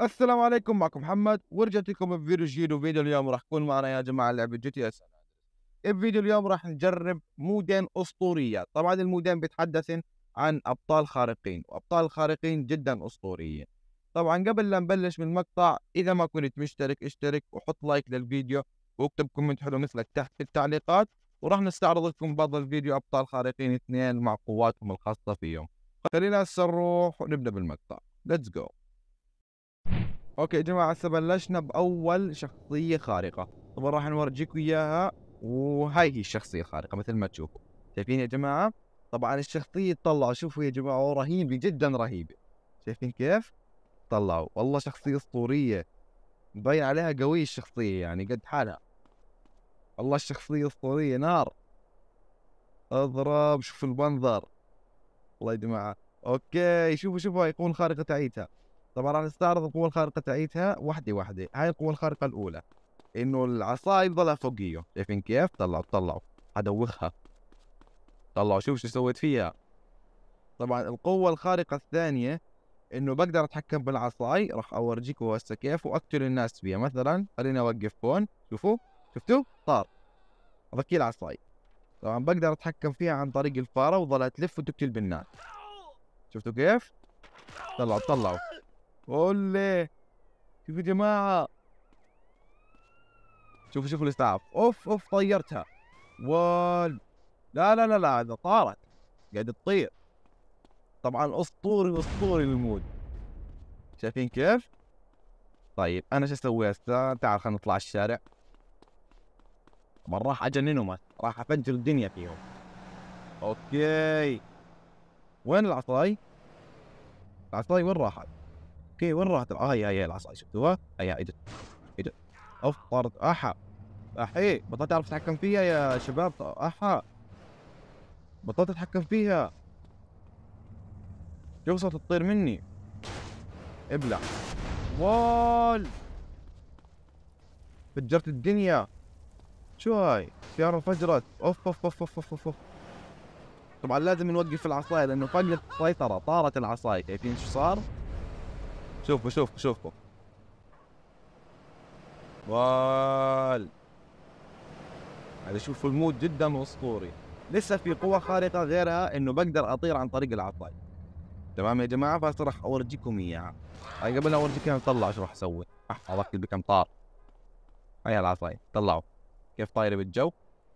السلام عليكم معكم محمد ورجعت لكم بفيديو جديد وفيديو اليوم راح يكون معنا يا جماعه لعبه جي تي اس بفيديو اليوم راح نجرب مودين اسطوريه طبعا المودين بيتحدث عن ابطال خارقين وابطال خارقين جدا اسطوريين طبعا قبل لا نبلش بالمقطع اذا ما كنت مشترك اشترك وحط لايك للفيديو واكتب كومنت حلو مثلك تحت في التعليقات وراح نستعرض لكم بعض الفيديو ابطال خارقين اثنين مع قواتهم الخاصه فيهم خلينا هسه نروح ونبدا بالمقطع ليتس جو اوكي يا جماعه هسه بلشنا باول شخصيه خارقه طبعا راح نورجيكم اياها وهاي هي الشخصيه الخارقه مثل ما تشوفوا شايفين يا جماعه طبعا الشخصيه طلعوا شوفوا يا جماعه رهيبه جدا رهيبه شايفين كيف طلعوا والله شخصيه اسطوريه مبين عليها قويه الشخصيه يعني قد حالها والله الشخصيه اسطوريه نار اضرب شوف المنظر والله يا جماعه اوكي شوفوا شوفوا هاي يكون خارقه تاعيتها طبعا راح نستعرض القوة الخارقة تاعيتها وحدة وحدة هاي القوة الخارقة الأولى إنه العصا يضلها فوقيه شايفين كيف؟ طلعوا طلعوا حدوخها طلعوا شوف شو سويت فيها طبعا القوة الخارقة الثانية إنه بقدر أتحكم بالعصاي راح أورجيكم هسه كيف وأقتل الناس فيها مثلا خليني أوقف هون شوفوا شفتوا؟ طار هذاكي العصاي طبعا بقدر أتحكم فيها عن طريق الفارة وظلها تلف وتقتل بالناس شفتوا كيف؟ طلعوا طلعوا قول لي شوفوا يا جماعه شوفوا شوفوا الاستعاف اوف اوف طيرتها وال لا لا لا لا هذا طارت قاعده تطير طبعا اسطوري اسطوري المود شايفين كيف؟ طيب انا شو اسوي هسه؟ تعال خلينا نطلع الشارع طبعا راح اجننهم راح افجر الدنيا فيهم اوكي وين العصاي؟ العصاي وين راحت؟ اوكي وين راحت اه يا يا العصا شفتوها؟ هي آه، اجت اجت اوف طارت احا احي إيه، بطلت اعرف اتحكم فيها يا شباب احا بطلت اتحكم فيها شوف صارت تطير مني ابلع وال فجرت الدنيا شو هاي سيارة انفجرت اوف اوف اوف اوف اوف, أوف. طبعا لازم نوقف العصاية لانه فقدت السيطرة طارت العصاية شايفين شو صار؟ شوف شوف شوفوا وال هذا شوفوا المود جدا اسطوري لسه في قوة خارقة غيرها انه بقدر اطير عن طريق العطاي تمام يا جماعة بس راح اورجيكم اياها هاي قبل اورجيكم اياها اطلع شو راح اسوي اذكر بكم طار هاي العصاية طلعوا كيف طايرة بالجو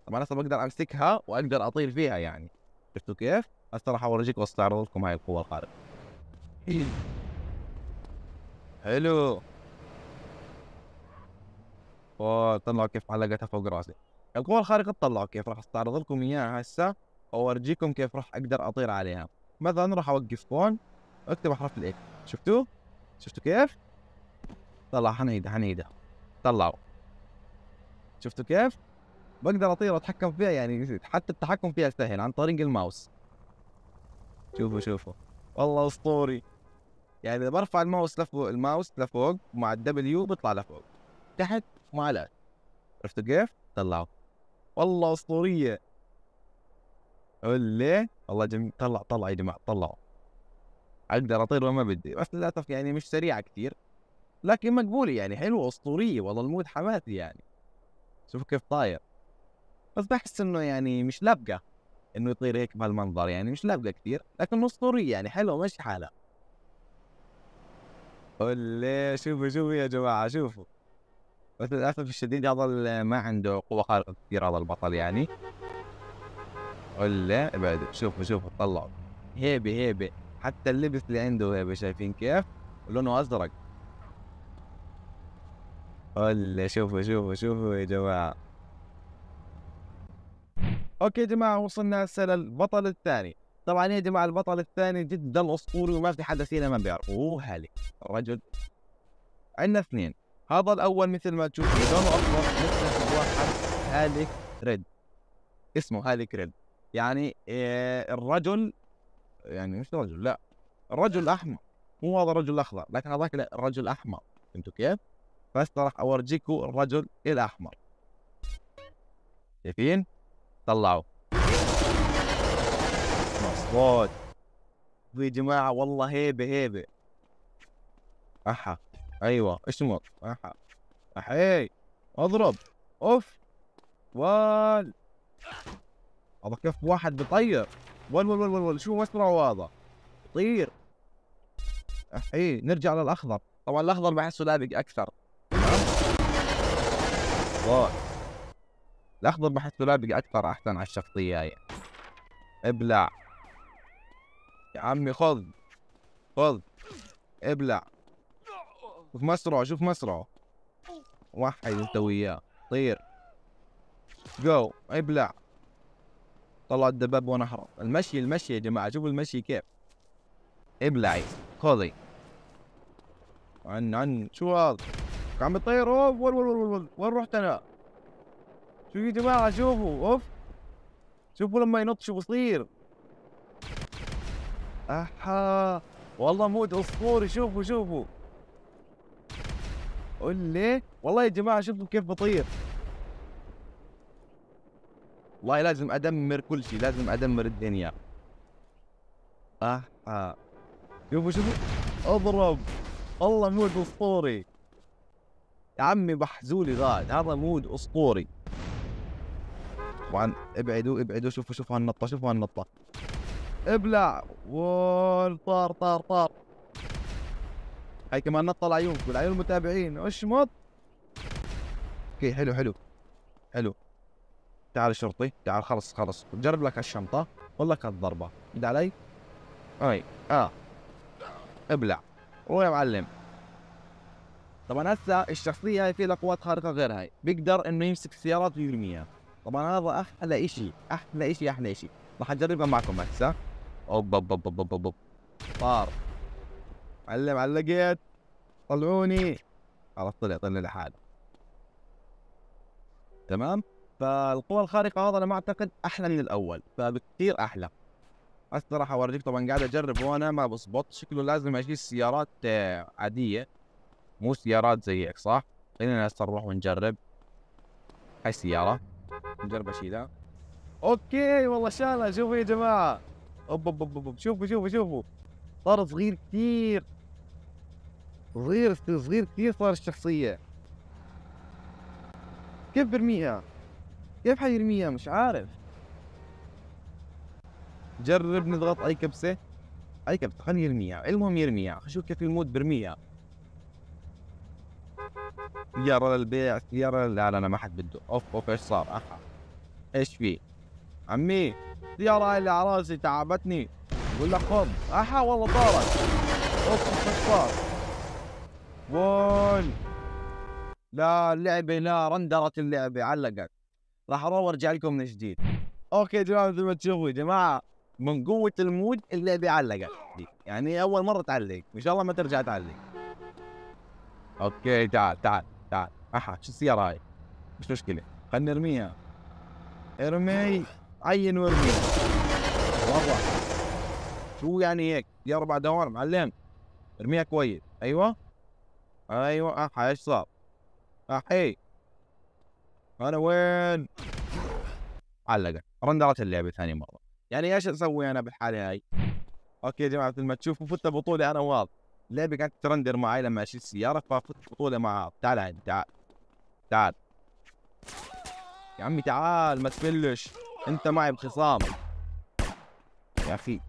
طبعا هسه بقدر امسكها واقدر اطير فيها يعني شفتوا كيف؟ هسه راح اورجيكم واستعرض لكم هاي القوة الخارقة حلو اوه طلعوا كيف علقتها فوق راسي القوة الخارقة طلعوا كيف راح استعرض لكم اياها هسه وارجيكم كيف راح اقدر اطير عليها مثلا راح اوقف هون اكتب احرف الاي شفتوا؟ شفتوا شفتوا كيف طلع حنيدة حنيدة طلعوا شفتوا كيف بقدر اطير واتحكم فيها يعني حتى التحكم فيها سهل عن طريق الماوس شوفوا شوفوا والله اسطوري يعني اذا برفع الماوس لفوق الماوس لفوق مع الدبليو بيطلع لفوق تحت لا عرفتوا كيف؟ طلعوا والله اسطوريه ليه؟ والله جميل طلع طلع يا جماعه طلعوا اقدر اطير وما بدي بس للاسف يعني مش سريعه كثير لكن مقبوله يعني حلوه اسطوريه والله المود حماسي يعني شوف كيف طاير بس بحس انه يعني مش لابقه انه يطير هيك بهالمنظر يعني مش لابقه كثير لكن اسطوريه يعني حلوه ماشي حالها قول شوفوا شوفوا يا جماعه شوفوا بس للاسف الشديد هذا ما عنده قوه خارقه كثير هذا البطل يعني قول بعد شوفوا شوفوا طلعوا هيبه هيبه حتى اللبس اللي عنده هيبه شايفين كيف لونه ازرق قول شوفوا شوفوا شوفوا يا جماعه اوكي يا جماعه وصلنا هسه للبطل الثاني طبعا يا مع البطل الثاني جدا اسطوري وما في حدا فينا ما بيعرفه هو هالي الرجل عندنا اثنين هذا الاول مثل ما تشوف لونه اصفر مثل واحد هالك ريد اسمه هالك ريد يعني آه، الرجل يعني مش رجل لا الرجل احمر مو هذا الرجل الاخضر لكن هذاك لا الرجل احمر فهمتوا كيف؟ فهسه راح اورجيكم الرجل الاحمر شايفين؟ طلعوا موت يا جماعة والله هيبة هيبة أحا أيوة اشمر أحا أحي إيه. أضرب أوف وال هذا كيف واحد بطير ول ول ول ول شو مسرعه هذا طير احي إيه، نرجع للاخضر طبعا الاخضر بحسه لابق اكثر ضال الاخضر بحسه لابق اكثر احسن على الشخصيه هاي ابلع يا عمي خذ خذ ابلع شوف مسرعه شوف مسرعه وحد انت وياه طير جو ابلع طلع الدباب وانا احرق المشي المشي يا جماعه شوفوا المشي كيف ابلعي خذي عن عن شو هذا عم يطير اوف وين وين ول ول وين رحت انا شوفوا يا جماعه شوفوا اوف شوفوا لما ينط شو بصير احا والله مود اسطوري شوفوا شوفوا قول لي والله يا جماعه شوفوا كيف بطير والله لازم ادمر كل شيء لازم ادمر الدنيا احا شوفوا شوفوا اضرب والله مود اسطوري يا عمي بحزولي غاد هذا مود اسطوري طبعا ابعدوا ابعدوا شوفوا شوفوا هالنطه شوفوا هالنطه ابلع وول طار طار طار هاي كمان نطلع عيونك والعيون المتابعين اشمط اوكي حلو حلو حلو تعال شرطي تعال خلص خلص جرب لك الشنطة والله لك هالضربه يد علي هاي اه ابلع روح يا معلم طبعا هسه الشخصيه هاي في لها قوات خارقه غير هاي بيقدر انه يمسك السيارات ويرميها طبعا هذا احلى شيء احلى شيء احلى شيء راح اجربها معكم هسه اوب اوب اوب اوب اوب طار معلم علقيت طلعوني خلاص طلع طلع لحاله تمام فالقوى الخارقة هذا أنا ما أعتقد أحلى من الأول فبكثير أحلى بس راح أوريك طبعا قاعد أجرب وأنا ما بظبط شكله لازم أجيب سيارات آه، عادية مو سيارات زيك صح؟ خلينا هسه نروح ونجرب هاي السيارة نجرب أشيلها أوكي والله شالها شوفوا يا جماعة اوب اوب اوب اوب شوفوا شوفوا شوفوا صار صغير كثير صغير صغير كثير صار الشخصية كيف برميها؟ كيف حيرميها؟ مش عارف جرب نضغط اي كبسة اي كبسة خليه يرميها المهم يرميها شوف كيف المود برميها سيارة للبيع سيارة لا لا ما حد بده اوف اوف ايش صار احا ايش في عمي السيارة اللي على راسي تعبتني يقول لك خم احا والله طارت اصبح صار وين لا اللعبة لا رندرت اللعبة علقت راح اروح وارجع لكم من جديد اوكي يا جماعة مثل ما تشوفوا يا جماعة من قوة المود اللعبة علقت يعني اول مرة تعلق وان شاء الله ما ترجع تعلق اوكي تعال تعال تعال احا شو السيارة هاي مش مشكلة خلينا نرميها ارمي عين ورمي مرة شو يعني هيك يا اربع دوار معلم ارميها كويس ايوه ايوه احا ايش صار احي انا وين علقت رندرت اللعبه ثاني مره يعني ايش اسوي انا بالحاله هاي اوكي يا جماعه مثل ما تشوفوا فت بطوله انا واض اللعبه كانت ترندر معي لما اشيل السياره ففت بطوله معها تعال تعال تعال يا عمي تعال ما تفلش انت معي بخصام يا اخي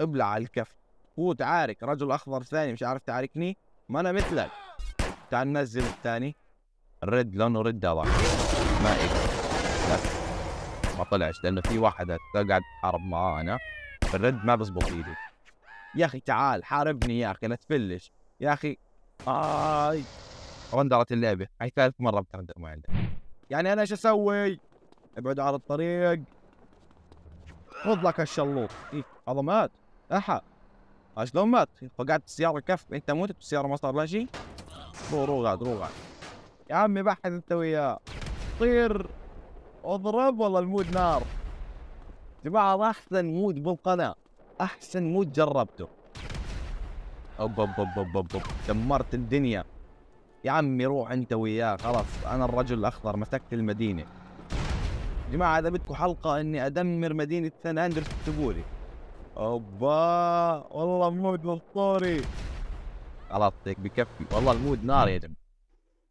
ابلع الكف هو تعارك رجل اخضر ثاني مش عارف تعاركني ما انا مثلك تعال ننزل الثاني رد لونه رد هذا ما إيه. لا ما طلعش لانه في واحد قاعد حارب معاه انا الرد ما بزبط ايدي يا اخي تعال حاربني يا اخي لا تفلش يا اخي اي رندرت اللعبه هاي ثالث مره بترندر معي يعني انا ايش اسوي؟ ابعد عن الطريق خذ لك الشلوط إيه؟ هذا مات احا شلون مات فقعت السياره كف انت موت السياره ما صار لها شيء روح روح يا عمي بحث انت وياه طير اضرب والله المود نار جماعة احسن مود بالقناة احسن مود جربته اوب اوب اوب اوب اوب دمرت الدنيا يا عمي روح انت وياه خلاص انا الرجل الاخضر مسكت المدينة جماعه اذا بدكم حلقه اني ادمر مدينه سان اندرس اكتبوا لي اوبا والله مود اسطوري خلاص هيك بكفي والله المود نار يا جماعه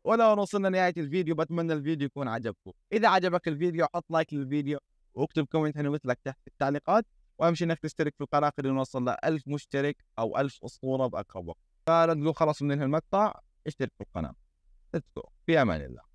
ولو وصلنا نهاية الفيديو بتمنى الفيديو يكون عجبكم إذا عجبك الفيديو حط لايك للفيديو واكتب كومنت أنا مثلك تحت في التعليقات وأهم شيء إنك تشترك في القناة خلينا نوصل ل 1000 مشترك أو 1000 أسطورة بأقرب وقت تقول خلاص بننهي المقطع اشترك في القناة ليتس في أمان الله